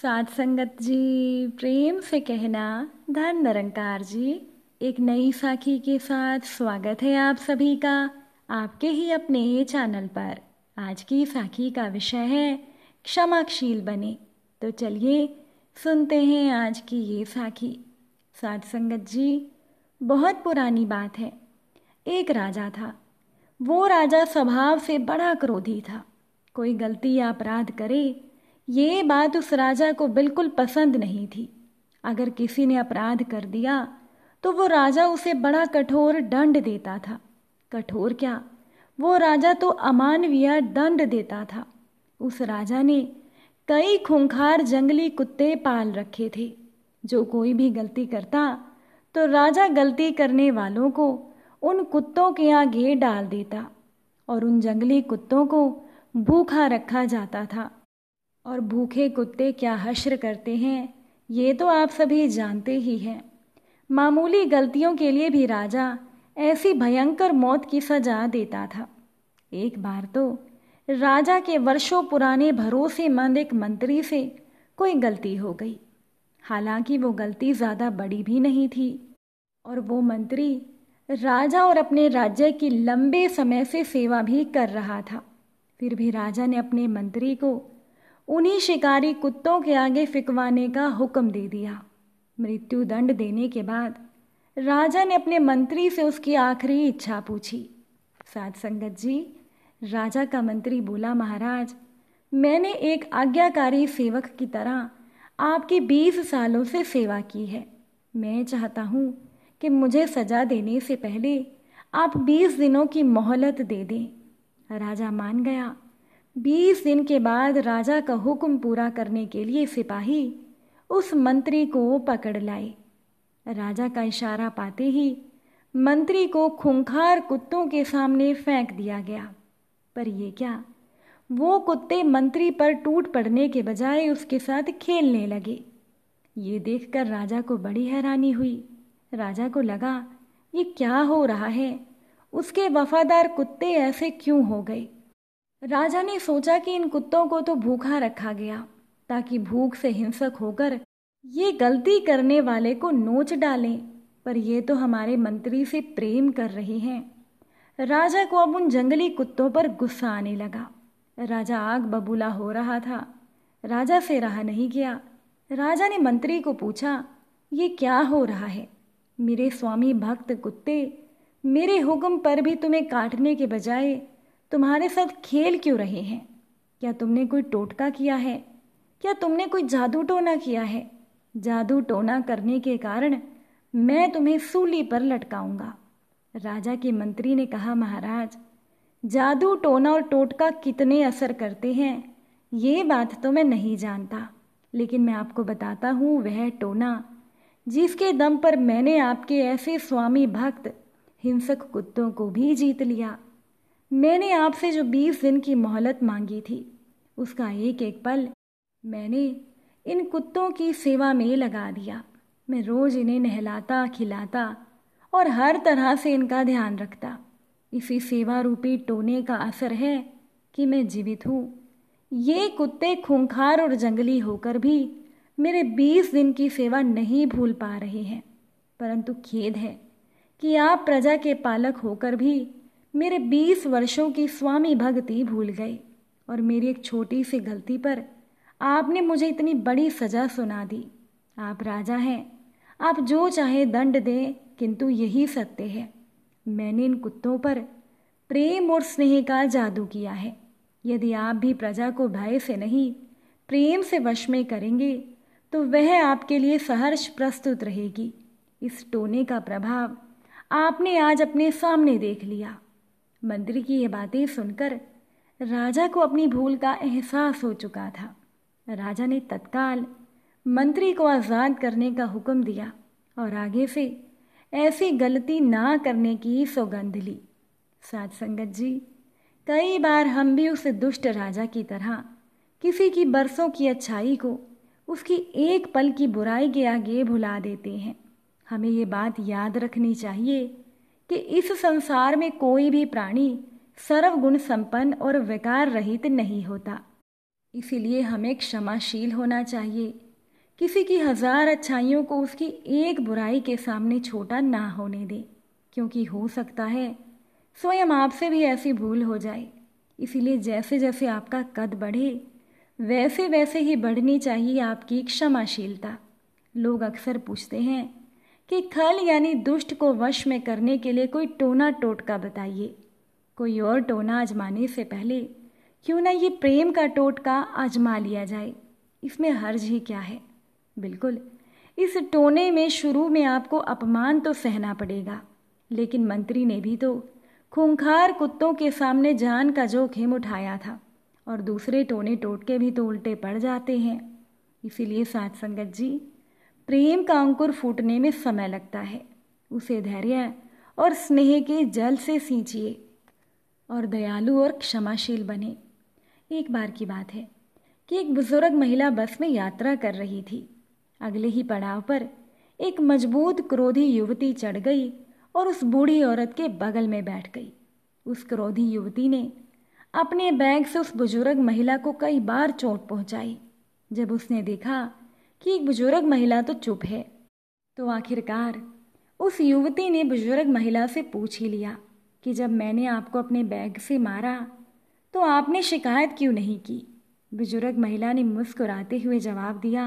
साध संगत जी प्रेम से कहना धन निरंकार जी एक नई साखी के साथ स्वागत है आप सभी का आपके ही अपने ही चैनल पर आज की साखी का विषय है क्षमाशील बने तो चलिए सुनते हैं आज की ये साखी साध संगत जी बहुत पुरानी बात है एक राजा था वो राजा स्वभाव से बड़ा क्रोधी था कोई गलती या अपराध करे ये बात उस राजा को बिल्कुल पसंद नहीं थी अगर किसी ने अपराध कर दिया तो वो राजा उसे बड़ा कठोर दंड देता था कठोर क्या वो राजा तो अमानवीय दंड देता था उस राजा ने कई खूंखार जंगली कुत्ते पाल रखे थे जो कोई भी गलती करता तो राजा गलती करने वालों को उन कुत्तों के आगे डाल देता और उन जंगली कुत्तों को भूखा रखा जाता था और भूखे कुत्ते क्या हश्र करते हैं ये तो आप सभी जानते ही हैं मामूली गलतियों के लिए भी राजा ऐसी भयंकर मौत की सजा देता था एक बार तो राजा के वर्षों पुराने भरोसेमंद एक मंत्री से कोई गलती हो गई हालांकि वो गलती ज़्यादा बड़ी भी नहीं थी और वो मंत्री राजा और अपने राज्य की लंबे समय से सेवा भी कर रहा था फिर भी राजा ने अपने मंत्री को उन्हीं शिकारी कुत्तों के आगे फिकवाने का हुक्म दे दिया मृत्यु दंड देने के बाद राजा ने अपने मंत्री से उसकी आखिरी इच्छा पूछी सात संगत जी राजा का मंत्री बोला महाराज मैंने एक आज्ञाकारी सेवक की तरह आपकी बीस सालों से सेवा की है मैं चाहता हूँ कि मुझे सजा देने से पहले आप बीस दिनों की मोहलत दे दें राजा मान गया बीस दिन के बाद राजा का हुक्म पूरा करने के लिए सिपाही उस मंत्री को पकड़ लाए राजा का इशारा पाते ही मंत्री को खूंखार कुत्तों के सामने फेंक दिया गया पर यह क्या वो कुत्ते मंत्री पर टूट पड़ने के बजाय उसके साथ खेलने लगे ये देखकर राजा को बड़ी हैरानी हुई राजा को लगा ये क्या हो रहा है उसके वफादार कुत्ते ऐसे क्यों हो गए राजा ने सोचा कि इन कुत्तों को तो भूखा रखा गया ताकि भूख से हिंसक होकर ये गलती करने वाले को नोच डालें पर यह तो हमारे मंत्री से प्रेम कर रहे हैं राजा को अब उन जंगली कुत्तों पर गुस्सा आने लगा राजा आग बबूला हो रहा था राजा से रहा नहीं गया राजा ने मंत्री को पूछा ये क्या हो रहा है मेरे स्वामी भक्त कुत्ते मेरे हुक्म पर भी तुम्हें काटने के बजाय तुम्हारे साथ खेल क्यों रहे हैं क्या तुमने कोई टोटका किया है क्या तुमने कोई जादू टोना किया है जादू टोना करने के कारण मैं तुम्हें सूली पर लटकाऊंगा राजा के मंत्री ने कहा महाराज जादू टोना और टोटका कितने असर करते हैं ये बात तो मैं नहीं जानता लेकिन मैं आपको बताता हूँ वह टोना जिसके दम पर मैंने आपके ऐसे स्वामी भक्त हिंसक कुत्तों को भी जीत लिया मैंने आपसे जो बीस दिन की मोहलत मांगी थी उसका एक एक पल मैंने इन कुत्तों की सेवा में लगा दिया मैं रोज इन्हें नहलाता खिलाता और हर तरह से इनका ध्यान रखता इसी सेवा रूपी टोने का असर है कि मैं जीवित हूँ ये कुत्ते खूंखार और जंगली होकर भी मेरे बीस दिन की सेवा नहीं भूल पा रहे हैं परंतु खेद है कि आप प्रजा के पालक होकर भी मेरे बीस वर्षों की स्वामी भक्ति भूल गई और मेरी एक छोटी सी गलती पर आपने मुझे इतनी बड़ी सजा सुना दी आप राजा हैं आप जो चाहे दंड दें किंतु यही सत्य है मैंने इन कुत्तों पर प्रेम और स्नेह का जादू किया है यदि आप भी प्रजा को भय से नहीं प्रेम से वश में करेंगे तो वह आपके लिए सहर्ष प्रस्तुत रहेगी इस टोने का प्रभाव आपने आज अपने सामने देख लिया मंत्री की ये बातें सुनकर राजा को अपनी भूल का एहसास हो चुका था राजा ने तत्काल मंत्री को आज़ाद करने का हुक्म दिया और आगे से ऐसी गलती ना करने की सौगंध ली साध संगत जी कई बार हम भी उस दुष्ट राजा की तरह किसी की बरसों की अच्छाई को उसकी एक पल की बुराई के आगे भुला देते हैं हमें ये बात याद रखनी चाहिए कि इस संसार में कोई भी प्राणी सर्वगुण संपन्न और विकार रहित नहीं होता इसीलिए हमें क्षमाशील होना चाहिए किसी की हजार अच्छाइयों को उसकी एक बुराई के सामने छोटा ना होने दें क्योंकि हो सकता है स्वयं आपसे भी ऐसी भूल हो जाए इसीलिए जैसे जैसे आपका कद बढ़े वैसे वैसे ही बढ़नी चाहिए आपकी क्षमाशीलता लोग अक्सर पूछते हैं कि खल यानी दुष्ट को वश में करने के लिए कोई टोना टोटका बताइए कोई और टोना आजमाने से पहले क्यों ना ये प्रेम का टोटका आजमा लिया जाए इसमें हर्ज ही क्या है बिल्कुल इस टोने में शुरू में आपको अपमान तो सहना पड़ेगा लेकिन मंत्री ने भी तो खूंखार कुत्तों के सामने जान का जोखिम उठाया था और दूसरे टोने टोटके भी तो उल्टे पड़ जाते हैं इसीलिए सात संगत जी प्रेम का अंकुर फूटने में समय लगता है उसे धैर्य और स्नेह के जल से सींचिए और दयालु और क्षमाशील बने एक बार की बात है कि एक बुजुर्ग महिला बस में यात्रा कर रही थी अगले ही पड़ाव पर एक मजबूत क्रोधी युवती चढ़ गई और उस बूढ़ी औरत के बगल में बैठ गई उस क्रोधी युवती ने अपने बैग से उस बुजुर्ग महिला को कई बार चोट पहुंचाई जब उसने देखा कि एक बुजुर्ग महिला तो चुप है तो आखिरकार उस युवती ने बुजुर्ग महिला से पूछ ही लिया कि जब मैंने आपको अपने बैग से मारा तो आपने शिकायत क्यों नहीं की बुजुर्ग महिला ने मुस्कुराते हुए जवाब दिया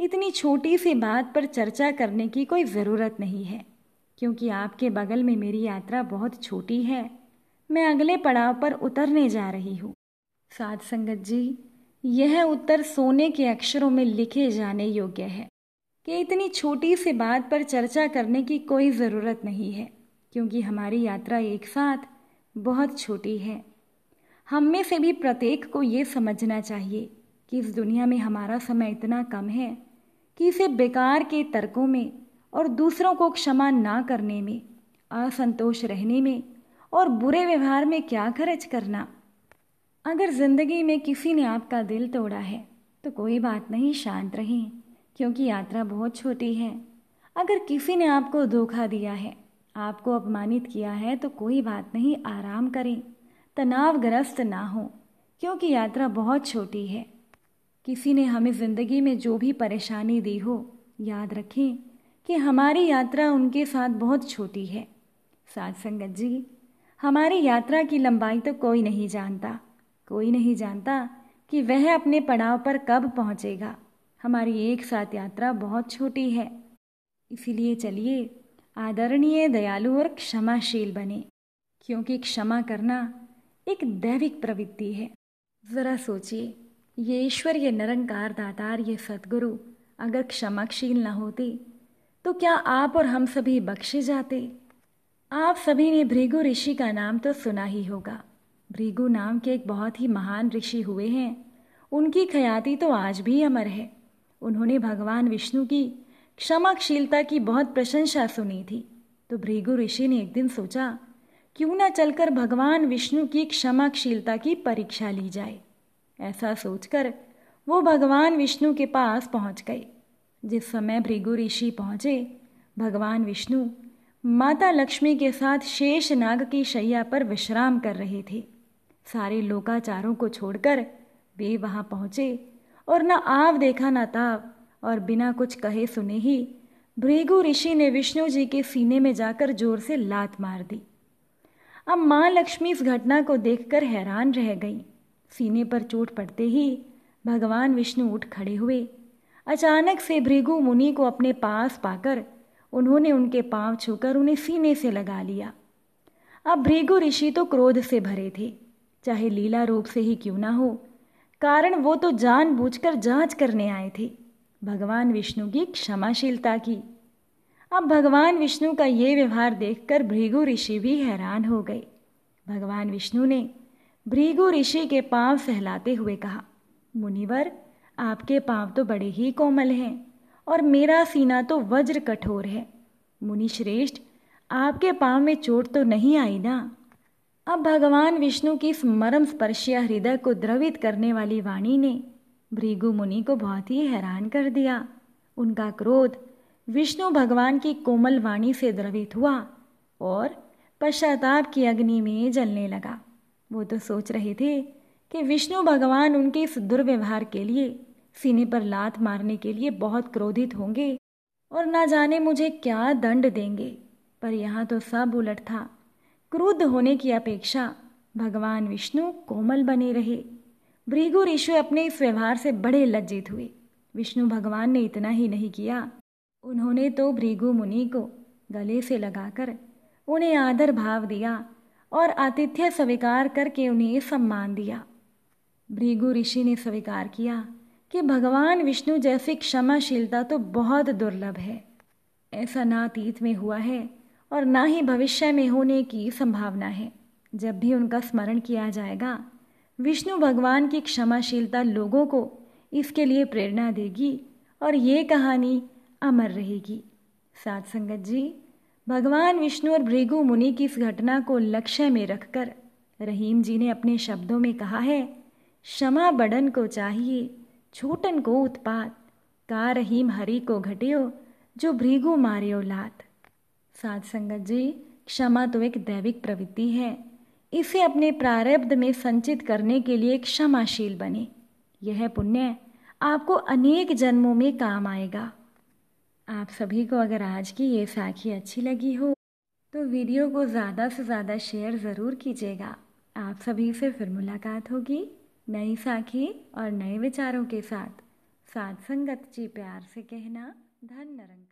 इतनी छोटी सी बात पर चर्चा करने की कोई ज़रूरत नहीं है क्योंकि आपके बगल में मेरी यात्रा बहुत छोटी है मैं अगले पड़ाव पर उतरने जा रही हूँ साध संगत जी यह उत्तर सोने के अक्षरों में लिखे जाने योग्य है कि इतनी छोटी सी बात पर चर्चा करने की कोई ज़रूरत नहीं है क्योंकि हमारी यात्रा एक साथ बहुत छोटी है हम में से भी प्रत्येक को ये समझना चाहिए कि इस दुनिया में हमारा समय इतना कम है कि इसे बेकार के तर्कों में और दूसरों को क्षमा ना करने में असंतोष रहने में और बुरे व्यवहार में क्या खर्च करना अगर ज़िंदगी में किसी ने आपका दिल तोड़ा है तो कोई बात नहीं शांत रहें क्योंकि यात्रा बहुत छोटी है अगर किसी ने आपको धोखा दिया है आपको अपमानित किया है तो कोई बात नहीं आराम करें तनावग्रस्त ना हो क्योंकि यात्रा बहुत छोटी है किसी ने हमें ज़िंदगी में जो भी परेशानी दी हो याद रखें कि हमारी यात्रा उनके साथ बहुत छोटी है साथ संगत जी हमारी यात्रा की लंबाई तो कोई नहीं जानता कोई नहीं जानता कि वह अपने पड़ाव पर कब पहुंचेगा हमारी एक साथ यात्रा बहुत छोटी है इसीलिए चलिए आदरणीय दयालु और क्षमाशील बने क्योंकि क्षमा करना एक दैविक प्रवृत्ति है ज़रा सोचिए ये ईश्वर ये निरंकार दातार ये सदगुरु अगर क्षमाशील न होते तो क्या आप और हम सभी बख्शे जाते आप सभी ने भृगु ऋषि का नाम तो सुना ही होगा भृगु नाम के एक बहुत ही महान ऋषि हुए हैं उनकी ख्याति तो आज भी अमर है उन्होंने भगवान विष्णु की क्षमाशीलता की बहुत प्रशंसा सुनी थी तो भृगु ऋषि ने एक दिन सोचा क्यों ना चलकर भगवान विष्णु की क्षमाशीलता की परीक्षा ली जाए ऐसा सोचकर वो भगवान विष्णु के पास पहुंच गए जिस समय भृगु ऋषि पहुंचे भगवान विष्णु माता लक्ष्मी के साथ शेष नाग की शैया पर विश्राम कर रहे थे सारे लोकाचारों को छोड़कर वे वहाँ पहुँचे और न आव देखा न ताव और बिना कुछ कहे सुने ही भृगु ऋषि ने विष्णु जी के सीने में जाकर जोर से लात मार दी अब माँ लक्ष्मी इस घटना को देखकर हैरान रह गई सीने पर चोट पड़ते ही भगवान विष्णु उठ खड़े हुए अचानक से भृगु मुनि को अपने पास पाकर उन्होंने उनके पांव छूकर उन्हें सीने से लगा लिया अब भृगु ऋषि तो क्रोध से भरे थे चाहे लीला रूप से ही क्यों ना हो कारण वो तो जानबूझकर जांच करने आए थे भगवान विष्णु की क्षमाशीलता की अब भगवान विष्णु का ये व्यवहार देखकर भृगु ऋषि भी हैरान हो गए भगवान विष्णु ने भृगु ऋषि के पांव सहलाते हुए कहा मुनिवर आपके पांव तो बड़े ही कोमल हैं और मेरा सीना तो वज्र कठोर है मुनि श्रेष्ठ आपके पांव में चोट तो नहीं आई ना अब भगवान विष्णु की इस मरम स्पर्शीय हृदय को द्रवित करने वाली वाणी ने भृगु मुनि को बहुत ही हैरान कर दिया उनका क्रोध विष्णु भगवान की कोमल वाणी से द्रवित हुआ और पश्चाताप की अग्नि में जलने लगा वो तो सोच रहे थे कि विष्णु भगवान उनके इस दुर्व्यवहार के लिए सीने पर लात मारने के लिए बहुत क्रोधित होंगे और ना जाने मुझे क्या दंड देंगे पर यहाँ तो सब उलट था क्रुद्ध होने की अपेक्षा भगवान विष्णु कोमल बने रहे भृगु ऋषि अपने इस व्यवहार से बड़े लज्जित हुए विष्णु भगवान ने इतना ही नहीं किया उन्होंने तो भृगु मुनि को गले से लगाकर उन्हें आदर भाव दिया और आतिथ्य स्वीकार करके उन्हें सम्मान दिया भृगु ऋषि ने स्वीकार किया कि भगवान विष्णु जैसी क्षमाशीलता तो बहुत दुर्लभ है ऐसा ना में हुआ है और ना ही भविष्य में होने की संभावना है जब भी उनका स्मरण किया जाएगा विष्णु भगवान की क्षमाशीलता लोगों को इसके लिए प्रेरणा देगी और ये कहानी अमर रहेगी साथ संगत जी भगवान विष्णु और भृगु मुनि की इस घटना को लक्ष्य में रखकर रहीम जी ने अपने शब्दों में कहा है क्षमा बड़न को चाहिए छूटन को उत्पात का रहीम हरि को घटियो जो भृगु मारियो लात साध संगत जी क्षमा तो एक दैविक प्रवृत्ति है इसे अपने प्रारब्ध में संचित करने के लिए क्षमाशील बने यह पुण्य आपको अनेक जन्मों में काम आएगा आप सभी को अगर आज की ये साखी अच्छी लगी हो तो वीडियो को ज़्यादा से ज़्यादा शेयर ज़रूर कीजिएगा आप सभी से फिर मुलाकात होगी नई साखी और नए विचारों के साथ साथ संगत जी प्यार से कहना धन नरंग